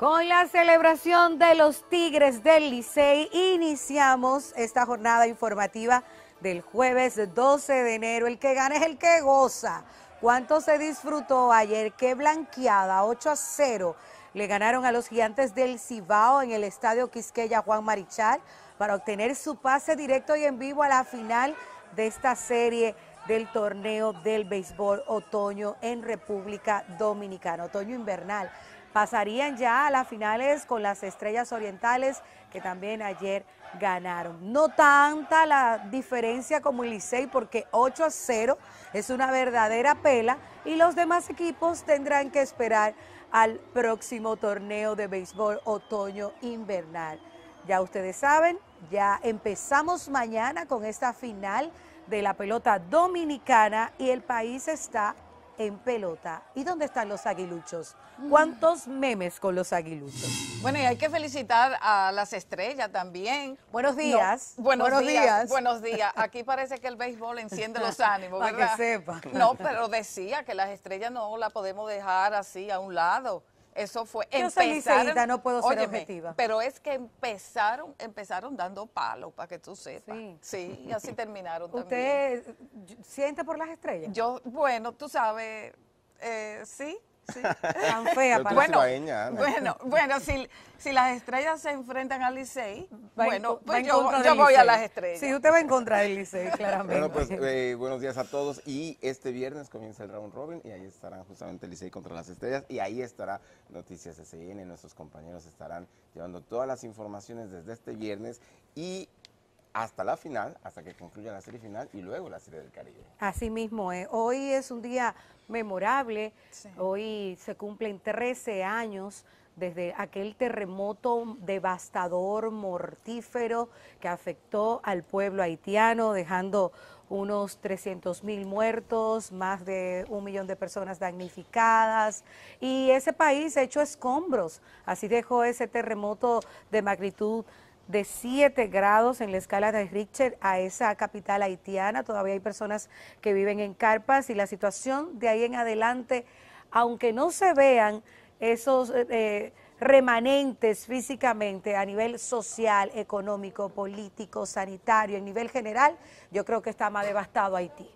Con la celebración de los Tigres del Licey, iniciamos esta jornada informativa del jueves 12 de enero. El que gana es el que goza. ¿Cuánto se disfrutó ayer? Qué blanqueada, 8 a 0. Le ganaron a los gigantes del Cibao en el estadio Quisqueya Juan Marichal para obtener su pase directo y en vivo a la final de esta serie del torneo del béisbol otoño en República Dominicana, otoño invernal pasarían ya a las finales con las Estrellas Orientales que también ayer ganaron. No tanta la diferencia como el Licey porque 8 a 0 es una verdadera pela y los demás equipos tendrán que esperar al próximo torneo de béisbol otoño-invernal. Ya ustedes saben, ya empezamos mañana con esta final de la pelota dominicana y el país está en pelota. ¿Y dónde están los aguiluchos? Mm. ¿Cuántos memes con los aguiluchos? Bueno, y hay que felicitar a las estrellas también. Buenos días. buenos, días, Buenos días. Aquí parece que el béisbol enciende los ánimos, ¿verdad? Para que sepa. No, pero decía que las estrellas no la podemos dejar así a un lado. Eso fue Yo empezaron, no puedo ser objetiva. Pero es que empezaron, empezaron dando palo para que tú sepas. Sí, sí y así terminaron también. ¿Usted siente por las estrellas? Yo, bueno, tú sabes, eh, sí, Tan bueno, bueno, bueno, si, si las estrellas se enfrentan al Licey, bueno, pues yo, voy a las estrellas. si usted va en contra del Licey, claramente. Bueno, pues eh, buenos días a todos. Y este viernes comienza el round robin y ahí estarán justamente el Licey contra las estrellas. Y ahí estará Noticias SN. Nuestros compañeros estarán llevando todas las informaciones desde este viernes. Y hasta la final, hasta que concluya la serie final y luego la serie del Caribe. Así mismo, eh. hoy es un día memorable, hoy se cumplen 13 años desde aquel terremoto devastador, mortífero, que afectó al pueblo haitiano, dejando unos 300 mil muertos, más de un millón de personas damnificadas y ese país ha hecho escombros, así dejó ese terremoto de magnitud de 7 grados en la escala de Richter a esa capital haitiana. Todavía hay personas que viven en carpas y la situación de ahí en adelante, aunque no se vean esos eh, eh, remanentes físicamente a nivel social, económico, político, sanitario, en nivel general, yo creo que está más devastado Haití.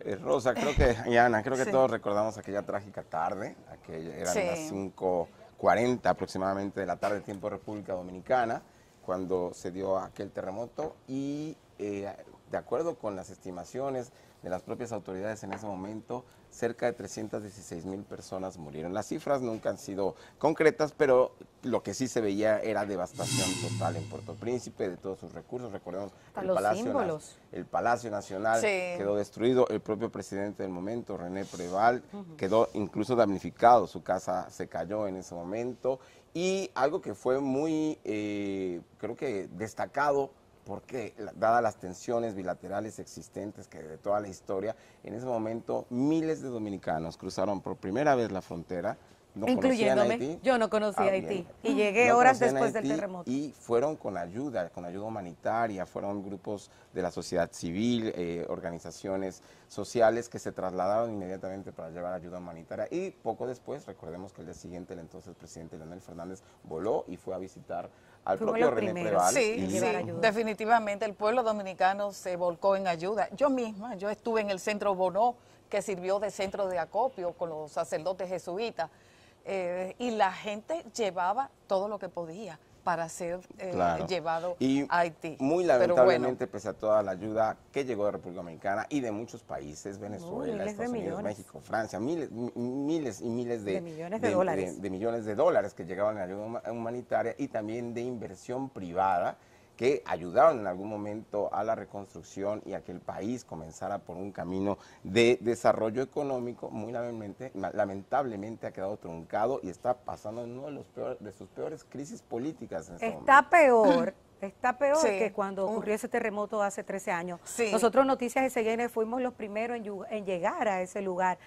Eh, Rosa, creo que, Ana, creo que todos recordamos aquella trágica tarde, aquella, eran las las 5.40 aproximadamente de la tarde, tiempo de República Dominicana, cuando se dio aquel terremoto y eh, de acuerdo con las estimaciones de las propias autoridades en ese momento, cerca de 316 mil personas murieron. Las cifras nunca han sido concretas, pero lo que sí se veía era devastación total en Puerto Príncipe de todos sus recursos. Recordemos el, Palacio el Palacio Nacional quedó destruido, el propio presidente del momento, René Preval, quedó incluso damnificado, su casa se cayó en ese momento y algo que fue muy, eh, creo que destacado, porque dadas las tensiones bilaterales existentes que de toda la historia, en ese momento miles de dominicanos cruzaron por primera vez la frontera Incluyéndome, yo no conocía ah, Haití y llegué horas después del terremoto. Y fueron con ayuda, con ayuda humanitaria, fueron grupos de la sociedad civil, eh, organizaciones sociales que se trasladaron inmediatamente para llevar ayuda humanitaria y poco después, recordemos que el día siguiente el entonces presidente Leonel Fernández voló y fue a visitar al propio René Preval. sí definitivamente el pueblo dominicano se volcó en ayuda. Yo misma, yo estuve en el centro Bonó, que sirvió de centro de acopio con los sacerdotes jesuitas. Eh, y la gente llevaba todo lo que podía para ser eh, llevado a Haití. Muy lamentablemente, pese a toda la ayuda que llegó de República Dominicana y de muchos países, Venezuela, Estados Unidos, México, Francia, miles, y miles de, millones de, dólares. millones de dólares que llegaban a ayuda humanitaria y también de inversión privada que ayudaron en algún momento a la reconstrucción y a que el país comenzara por un camino de desarrollo económico, muy lamentablemente, lamentablemente ha quedado truncado y está pasando en de, de sus peores crisis políticas. En este está peor Está peor que cuando ocurrió ese terremoto hace 13 años. Nosotros, Noticias SGN, fuimos los primeros en, llegar a ese lugar,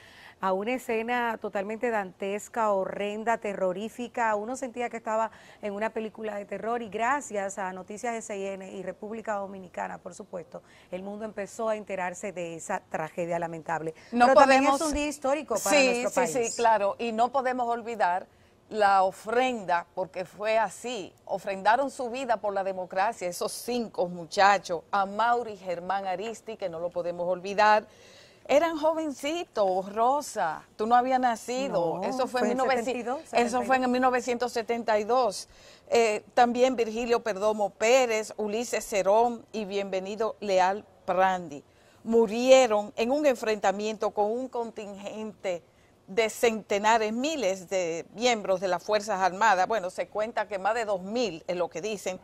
a una escena totalmente dantesca, horrenda, terrorífica. Uno sentía que estaba en una película de terror y gracias a Noticias SGN y República Dominicana, por supuesto, el mundo empezó a enterarse de esa tragedia lamentable. No Pero podemos... también es un día histórico para nuestro país. Sí, sí, claro. Y no podemos olvidar la ofrenda, porque fue así, ofrendaron su vida por la democracia, esos cinco muchachos, a Mauri Germán Aristi, que no lo podemos olvidar, eran jovencitos, Rosa, tú no habías nacido, eso, fue, en 1972, eso fue en 1972. Eh, también Virgilio Perdomo Pérez, Ulises Cerón y bienvenido Leal Prandi murieron en un enfrentamiento con un contingente de centenares, miles de miembros de las Fuerzas Armadas, bueno, se cuenta que más de 2.000 es lo que dicen,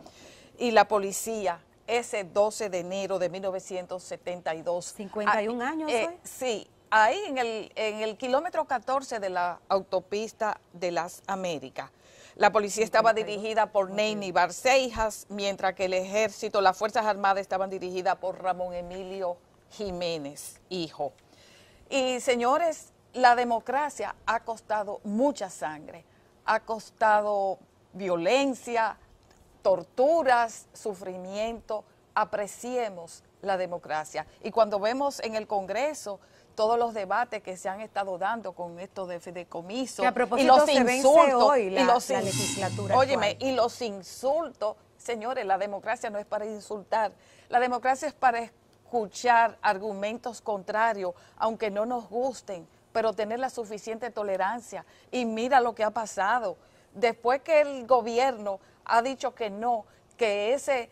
y la policía ese 12 de enero de 1972. 51 años. Eh, sí, ahí en el, en el kilómetro 14 de la autopista de las Américas. La policía estaba dirigida por y Barceijas, mientras que el ejército, las Fuerzas Armadas estaban dirigidas por Ramón Emilio Jiménez, hijo. Y señores, la democracia ha costado mucha sangre, ha costado violencia, torturas, sufrimiento. Apreciemos la democracia. Y cuando vemos en el Congreso todos los debates que se han estado dando con esto de fideicomiso y los insultos la, legislatura óyeme, y los insultos, señores, la democracia no es para insultar, la democracia es para escuchar argumentos contrarios, aunque no nos gusten, pero tener la suficiente tolerancia. Y mira lo que ha pasado. Después que el gobierno ha dicho que no, que ese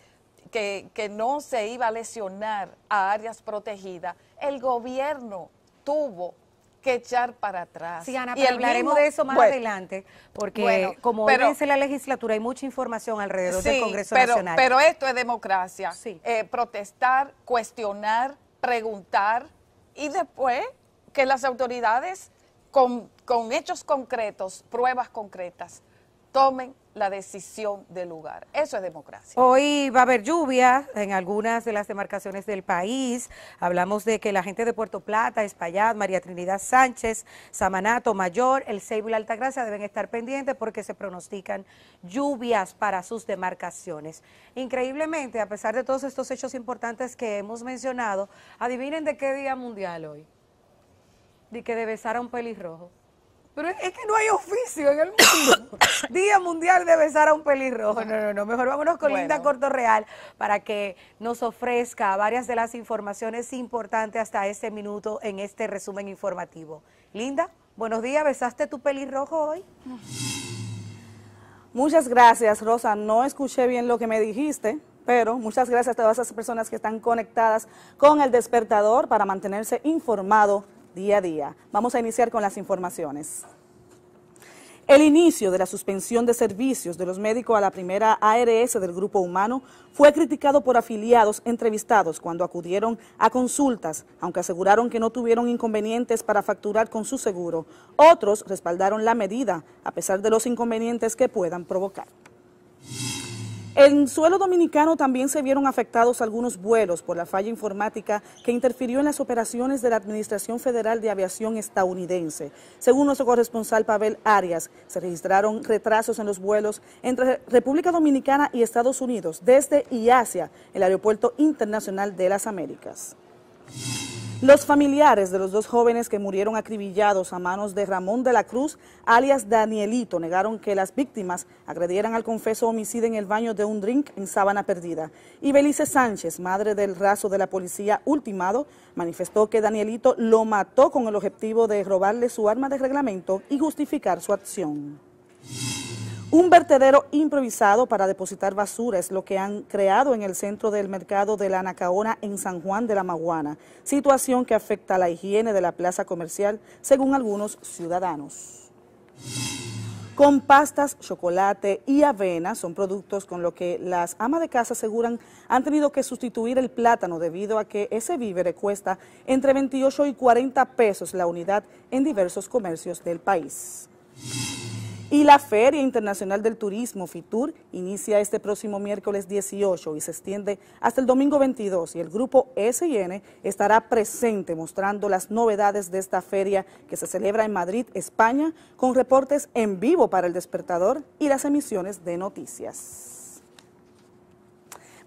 que, no se iba a lesionar a áreas protegidas, el gobierno tuvo que echar para atrás. y hablaremos de eso más adelante, porque como vence la legislatura hay mucha información alrededor del Congreso Nacional. Pero esto es democracia. Eh, protestar, cuestionar, preguntar y después que las autoridades con, hechos concretos, pruebas concretas, tomen la decisión del lugar. Eso es democracia. Hoy va a haber lluvia en algunas de las demarcaciones del país. Hablamos de que la gente de Puerto Plata, Espaillat, María Trinidad Sánchez, Samanato, Mayor, El Seibo, y la Altagracia deben estar pendientes porque se pronostican lluvias para sus demarcaciones. Increíblemente, a pesar de todos estos hechos importantes que hemos mencionado, adivinen de qué día mundial hoy y que de besar a un pelirrojo. Pero es que no hay oficio en el mundo. Día Mundial de Besar a un Pelirrojo. No, no, no. Mejor vámonos con Linda Cortorreal para que nos ofrezca varias de las informaciones importantes hasta este minuto en este resumen informativo. Linda, buenos días. ¿Besaste tu pelirrojo hoy? Muchas gracias, Rosa. No escuché bien lo que me dijiste. Pero muchas gracias a todas esas personas que están conectadas con el despertador para mantenerse informado día a día. Vamos a iniciar con las informaciones. El inicio de la suspensión de servicios de los médicos a la primera ARS del Grupo Humano fue criticado por afiliados entrevistados cuando acudieron a consultas, aunque aseguraron que no tuvieron inconvenientes para facturar con su seguro. Otros respaldaron la medida, a pesar de los inconvenientes que puedan provocar. En suelo dominicano también se vieron afectados algunos vuelos por la falla informática que interfirió en las operaciones de la Administración Federal de Aviación estadounidense. Según nuestro corresponsal Pavel Arias, se registraron retrasos en los vuelos entre República Dominicana y Estados Unidos, desde y hacia el Aeropuerto Internacional de las Américas. Los familiares de los dos jóvenes que murieron acribillados a manos de Ramón de la Cruz, alias Danielito, negaron que las víctimas agredieran al confeso homicida en el baño de un drink en Sábana Perdida. Y Belice Sánchez, madre del raso de la policía ultimado, manifestó que Danielito lo mató con el objetivo de robarle su arma de reglamento y justificar su acción. Un vertedero improvisado para depositar basura es lo que han creado en el centro del mercado de la Anacaona en San Juan de la Maguana, situación que afecta a la higiene de la plaza comercial, según algunos ciudadanos. Con pastas, chocolate y avena son productos con los que las amas de casa aseguran han tenido que sustituir el plátano debido a que ese vívere cuesta entre 28 y 40 pesos la unidad en diversos comercios del país. Y la Feria Internacional del Turismo, FITUR, inicia este próximo miércoles 18 y se extiende hasta el domingo 22 y el grupo SN estará presente mostrando las novedades de esta feria que se celebra en Madrid, España, con reportes en vivo para El Despertador y las emisiones de noticias.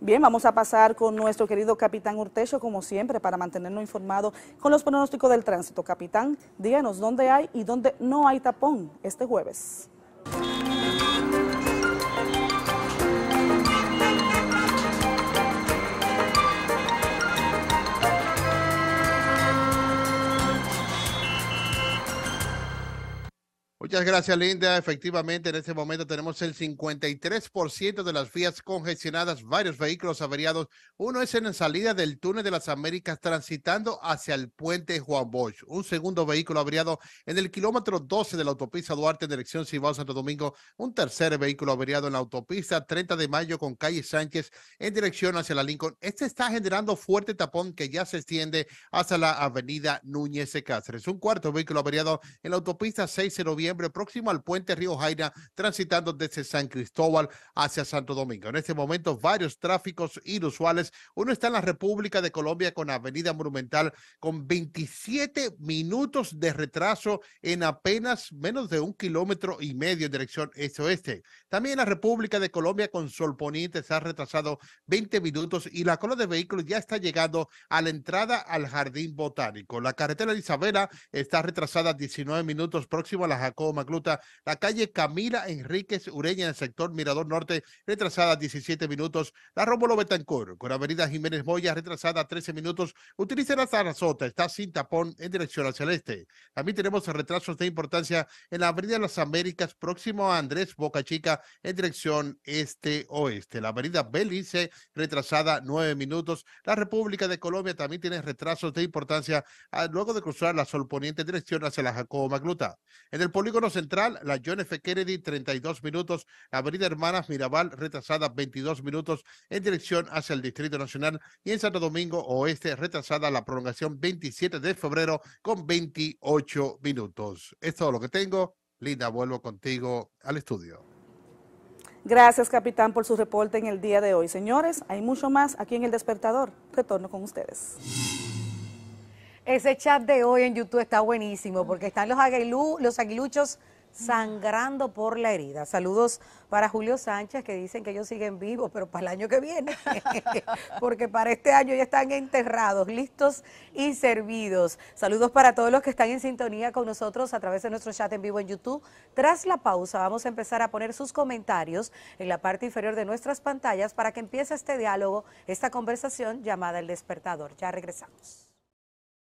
Bien, vamos a pasar con nuestro querido Capitán Urtecho, como siempre, para mantenernos informados con los pronósticos del tránsito. Capitán, díganos dónde hay y dónde no hay tapón este jueves. Muchas gracias, Linda. Efectivamente, en este momento tenemos el 53% de las vías congestionadas, varios vehículos averiados. Uno es en la salida del túnel de las Américas transitando hacia el puente Juan Bosch. Un segundo vehículo averiado en el kilómetro 12 de la autopista Duarte en dirección Cibao Santo Domingo. Un tercer vehículo averiado en la autopista 30 de mayo con calle Sánchez en dirección hacia la Lincoln. Este está generando fuerte tapón que ya se extiende hasta la avenida Núñez de Cáceres. Un cuarto vehículo averiado en la autopista 6 de noviembre próximo al puente Río Jaina, transitando desde San Cristóbal hacia Santo Domingo. En este momento, varios tráficos inusuales. Uno está en la República de Colombia con Avenida Monumental, con 27 minutos de retraso en apenas menos de un kilómetro y medio en dirección este-oeste. También en la República de Colombia con Sol Poniente se ha retrasado 20 minutos y la cola de vehículos ya está llegando a la entrada al Jardín Botánico. La carretera de Isabela está retrasada 19 minutos próximo a la Jacob Macluta, la calle Camila Enríquez Ureña en el sector Mirador Norte, retrasada 17 minutos, la Rómulo Betancourt con avenida Jiménez Moya, retrasada 13 minutos, utiliza la Zarazota, está sin tapón en dirección hacia el este. También tenemos retrasos de importancia en la avenida Las Américas, próximo a Andrés Boca Chica, en dirección este-oeste. La avenida Belice, retrasada 9 minutos, la República de Colombia también tiene retrasos de importancia ah, luego de cruzar la Sol Poniente en dirección hacia la Jacobo Magluta. En el polígono Polígono Central, la John F. Kennedy, 32 minutos. La Avenida Hermanas Mirabal, retrasada 22 minutos en dirección hacia el Distrito Nacional. Y en Santo Domingo Oeste, retrasada la prolongación 27 de febrero con 28 minutos. Es todo lo que tengo. Linda, vuelvo contigo al estudio. Gracias, capitán, por su reporte en el día de hoy. Señores, hay mucho más aquí en El Despertador. Retorno con ustedes. Ese chat de hoy en YouTube está buenísimo porque están los, aguiluchos sangrando por la herida. Saludos para Julio Sánchez, que dicen que ellos siguen vivos, pero para el año que viene, porque para este año ya están enterrados, listos y servidos. Saludos para todos los que están en sintonía con nosotros a través de nuestro chat en vivo en YouTube. Tras la pausa vamos a empezar a poner sus comentarios en la parte inferior de nuestras pantallas para que empiece este diálogo, esta conversación llamada El despertador. Ya regresamos.